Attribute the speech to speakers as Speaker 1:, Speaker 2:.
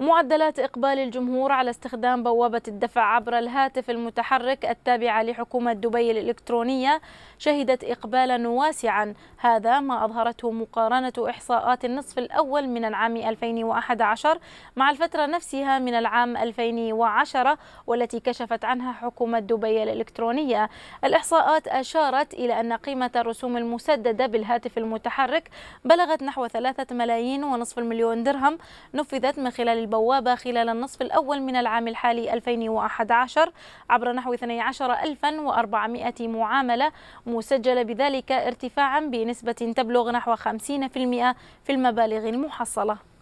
Speaker 1: معدلات إقبال الجمهور على استخدام بوابة الدفع عبر الهاتف المتحرك التابعة لحكومة دبي الإلكترونية شهدت إقبالا واسعا هذا ما أظهرته مقارنة إحصاءات النصف الأول من العام 2011 مع الفترة نفسها من العام 2010 والتي كشفت عنها حكومة دبي الإلكترونية الإحصاءات أشارت إلى أن قيمة الرسوم المسددة بالهاتف المتحرك بلغت نحو 3 ملايين ونصف المليون درهم نفذت من خلال البوابة خلال النصف الأول من العام الحالي 2011 عبر نحو 12400 معاملة مسجلة بذلك ارتفاعا بنسبة تبلغ نحو 50% في المبالغ المحصلة